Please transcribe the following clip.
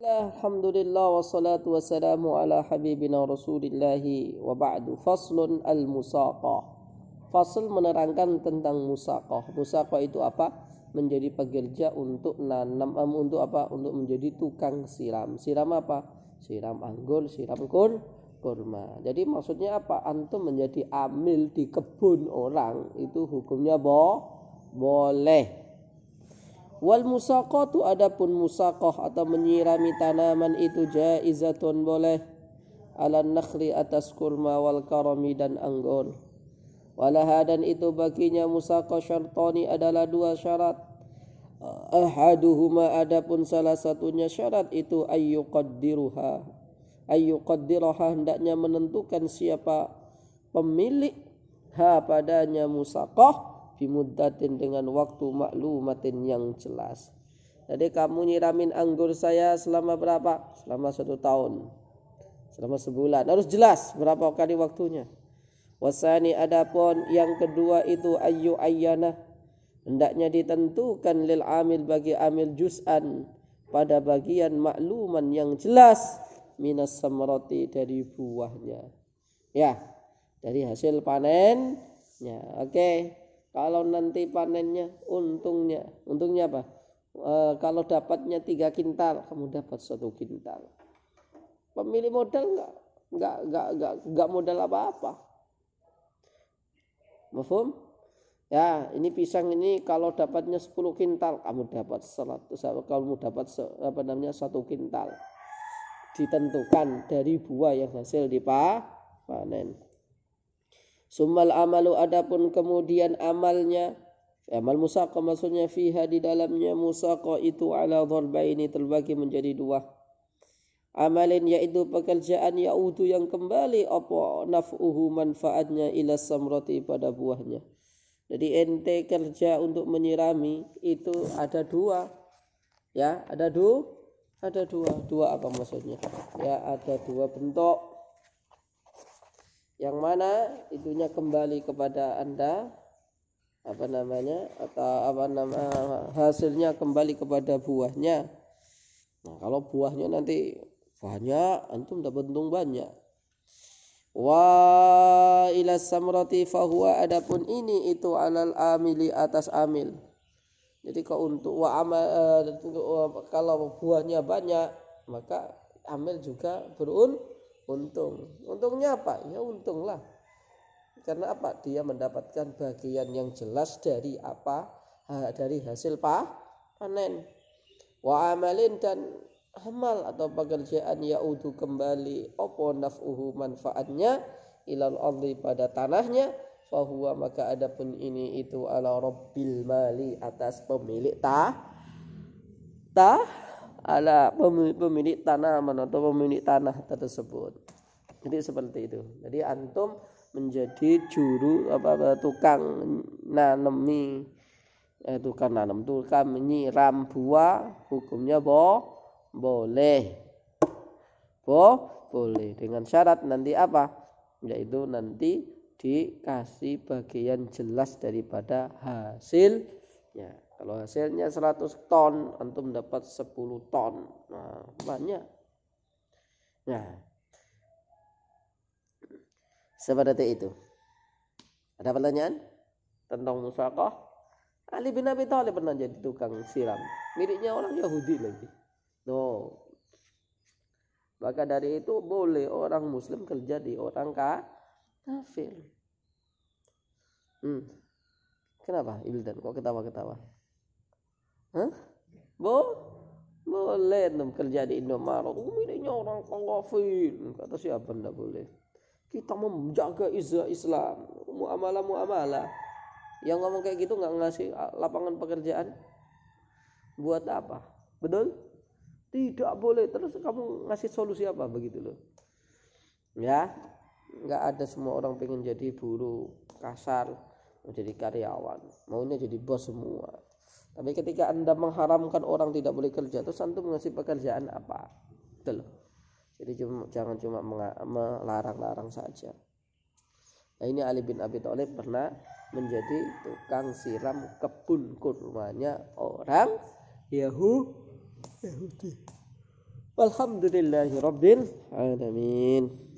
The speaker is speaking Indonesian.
Alhamdulillah wassalatu wassalamu ala habibina rasulillahi wa ba'du Faslun al-musaqah Fasl menerangkan tentang musaqah Musaqah itu apa? Menjadi pekerja untuk nanam Untuk apa? Untuk menjadi tukang siram Siram apa? Siram anggur, siram kur, kurma Jadi maksudnya apa? Antum menjadi amil di kebun orang Itu hukumnya bo boleh Wal musaqatu adapun musaqah atau menyirami tanaman itu jaizatun boleh ala nakhli atas kurma wal karami dan anggur. Walaha dan itu baginya musaqah syar'toni adalah dua syarat. Ahaduhuma adapun salah satunya syarat itu ayyuqaddiruha. Ayyuqaddiruha hendaknya menentukan siapa pemilik ha padanya musaqah bimuddatin dengan waktu maklumatin yang jelas. Jadi kamu nyiramin anggur saya selama berapa? Selama satu tahun. Selama sebulan. Harus jelas berapa kali waktunya. Wasani adapun yang kedua itu ayu ayana. Hendaknya ditentukan lil amil bagi amil juz'an pada bagian makluman yang jelas minas samrati dari buahnya. Ya, dari hasil panennya. Oke. Okay. Kalau nanti panennya untungnya, untungnya apa? E, kalau dapatnya tiga kintal, kamu dapat satu kintal. pemilih modal nggak nggak nggak nggak nggak modal apa-apa. mafum Ya, ini pisang ini kalau dapatnya sepuluh kintal, kamu dapat 100 kamu dapat apa namanya? satu kintal. Ditentukan dari buah yang hasil dipanen. Summal amalu adapun kemudian amalnya amal musaqa maksudnya fiha di dalamnya musaqa itu ala ini terbagi menjadi dua. Amalin yaitu pekerjaan yaudu yang kembali apa naf'uhu manfaatnya ila samrati pada buahnya. Jadi ente kerja untuk menyirami itu ada dua. Ya, ada dua, ada dua. Dua apa maksudnya? Ya, ada dua bentuk yang mana itunya kembali kepada Anda apa namanya atau apa nama hasilnya kembali kepada buahnya. Nah, kalau buahnya nanti banyak antum dapat untung banyak. Wa ila samrati fahuwa adapun ini itu alal amili atas amil. Jadi kalau untuk wa eh, kalau buahnya banyak maka amil juga beruntung untung. Untungnya apa? Ya untunglah. Karena apa? Dia mendapatkan bagian yang jelas dari apa? Dari hasil pa, panen. Wa amalin dan amal atau pekerjaan yaudu kembali opo naf'uhu manfaatnya ilal allah pada tanahnya bahwa maka adapun ini itu ala rabbil mali atas pemilik ta ta ala pemilik, pemilik tanaman atau pemilik tanah tersebut. Jadi seperti itu. Jadi antum menjadi juru apa, apa tukang nanemi eh, tukang nanam tukang menyiram buah hukumnya bo boleh bo boleh dengan syarat nanti apa yaitu nanti dikasih bagian jelas daripada hasil Ya, kalau hasilnya 100 ton, antum dapat 10 ton. Nah, banyak. Nah, seperti itu. Ada pertanyaan tentang musakoh? Ali bin Abi Thalib pernah jadi tukang siram. Miliknya orang Yahudi lagi. No. Maka dari itu boleh orang Muslim kerja di orang kafir. Hmm. Kenapa dan Kok ketawa-ketawa? Hah? Bo? Boleh enam kerja di Indomaret. Umidnya orang kafir. Kata siapa ndak boleh. Kita menjaga izah Islam. Muamalah muamalah. Yang ngomong kayak gitu nggak ngasih ah, lapangan pekerjaan. Buat apa? Betul? Tidak boleh. Terus kamu ngasih solusi apa begitu loh? Ya, nggak ada semua orang pengen jadi buruh kasar mau oh, jadi karyawan maunya jadi bos semua tapi ketika anda mengharamkan orang tidak boleh kerja terus Anda mengasih pekerjaan apa betul jadi cuma, jangan cuma melarang-larang saja nah ini Ali bin Abi Thalib pernah menjadi tukang siram kebun kurmanya orang Yahudi. Alhamdulillahi Alamin.